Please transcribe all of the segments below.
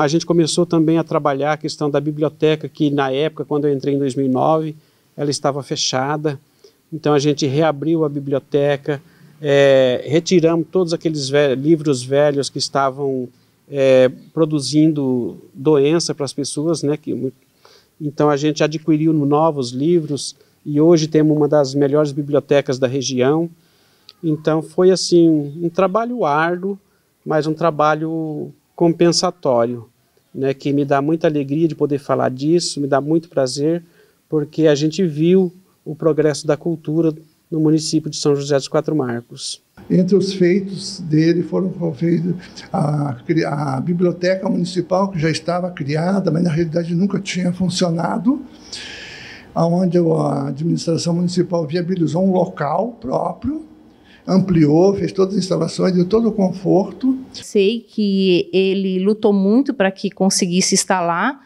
A gente começou também a trabalhar a questão da biblioteca, que na época, quando eu entrei em 2009, ela estava fechada. Então a gente reabriu a biblioteca, é, retiramos todos aqueles ve livros velhos que estavam é, produzindo doença para as pessoas, né? Que, então a gente adquiriu novos livros e hoje temos uma das melhores bibliotecas da região. Então foi assim um trabalho árduo, mas um trabalho compensatório, né, que me dá muita alegria de poder falar disso, me dá muito prazer, porque a gente viu o progresso da cultura no município de São José dos Quatro Marcos. Entre os feitos dele foram feitos a, a, biblioteca municipal, que já estava criada, mas na realidade nunca tinha funcionado, onde a administração municipal viabilizou um local próprio ampliou, fez todas as instalações, deu todo o conforto. Sei que ele lutou muito para que conseguisse instalar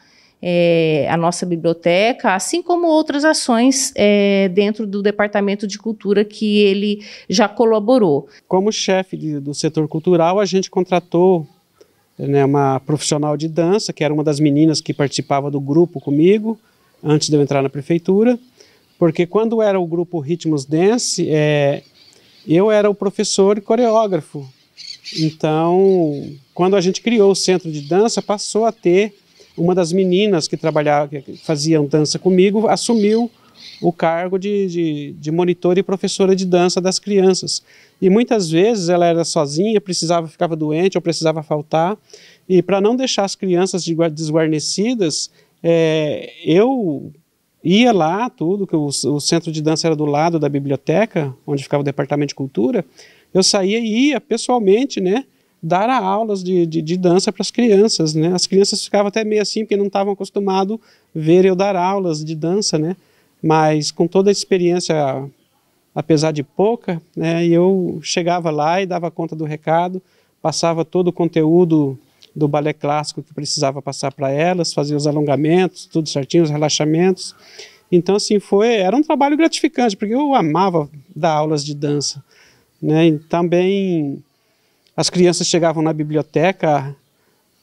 é, a nossa biblioteca, assim como outras ações é, dentro do Departamento de Cultura que ele já colaborou. Como chefe de, do setor cultural, a gente contratou né, uma profissional de dança, que era uma das meninas que participava do grupo comigo, antes de eu entrar na prefeitura, porque quando era o grupo Ritmos Dance, é, eu era o professor e coreógrafo. Então, quando a gente criou o centro de dança, passou a ter uma das meninas que trabalhava, que faziam dança comigo, assumiu o cargo de, de, de, monitor e professora de dança das crianças. E muitas vezes ela era sozinha, precisava, ficava doente ou precisava faltar. E para não deixar as crianças desguarnecidas, é, eu ia lá, tudo, que o, o, centro de dança era do lado da biblioteca, onde ficava o departamento de cultura, eu saía e ia pessoalmente, né, dar aulas de, de, de dança para as crianças, né, as crianças ficavam até meio assim, porque não estavam acostumados ver eu dar aulas de dança, né, mas com toda a experiência, apesar de pouca, né, eu chegava lá e dava conta do recado, passava todo o conteúdo do balé clássico que precisava passar para elas, fazer os alongamentos, tudo certinho, os relaxamentos. Então, assim, foi, era um trabalho gratificante, porque eu amava dar aulas de dança. Né? E também as crianças chegavam na biblioteca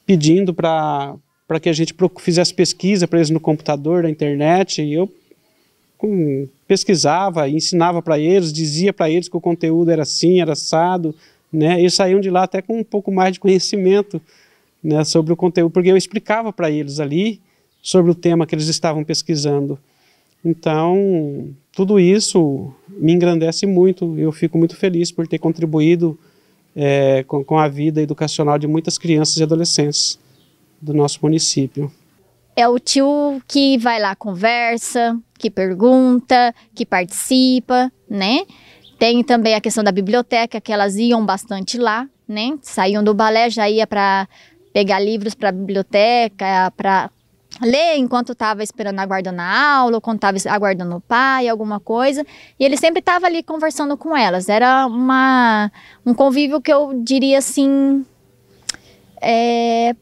pedindo para que a gente fizesse pesquisa para eles no computador, na internet, e eu pesquisava, ensinava para eles, dizia para eles que o conteúdo era assim, era assado, né? Eles saíam de lá até com um pouco mais de conhecimento né, sobre o conteúdo, porque eu explicava para eles ali sobre o tema que eles estavam pesquisando. Então, tudo isso me engrandece muito, eu fico muito feliz por ter contribuído é, com, com a vida educacional de muitas crianças e adolescentes do nosso município. É o tio que vai lá, conversa, que pergunta, que participa, né? Tem também a questão da biblioteca, que elas iam bastante lá, né? Saíam do balé, já ia para pegar livros para a biblioteca, para ler enquanto estava esperando aguardando a aula, ou quando estava aguardando o pai, alguma coisa. E ele sempre estava ali conversando com elas. Era uma, um convívio que eu diria assim. É,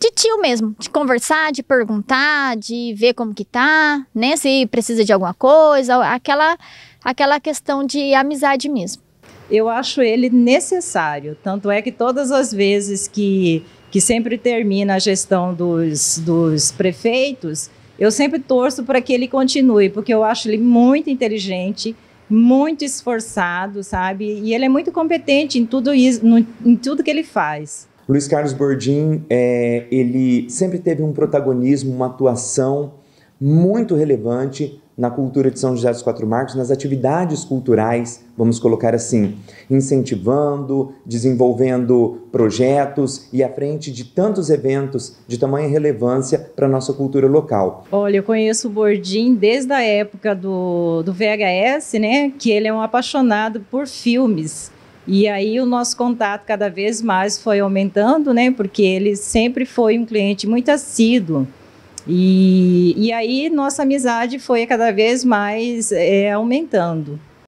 de tio mesmo, de conversar, de perguntar, de ver como que tá, né? Se precisa de alguma coisa, aquela, aquela questão de amizade mesmo eu acho ele necessário. Tanto é que todas as vezes que, que sempre termina a gestão dos, dos prefeitos, eu sempre torço para que ele continue, porque eu acho ele muito inteligente, muito esforçado, sabe? E ele é muito competente em tudo isso, no, em tudo que ele faz. Luiz Carlos Bordim, é, ele sempre teve um protagonismo, uma atuação muito relevante na cultura de São José dos Quatro Marcos, nas atividades culturais, vamos colocar assim, incentivando, desenvolvendo projetos e à frente de tantos eventos de tamanha relevância para a nossa cultura local. Olha, eu conheço o Bordim desde a época do, do VHS, né? Que ele é um apaixonado por filmes. E aí o nosso contato cada vez mais foi aumentando, né? Porque ele sempre foi um cliente muito assíduo e, e aí nossa amizade foi cada vez mais é, aumentando.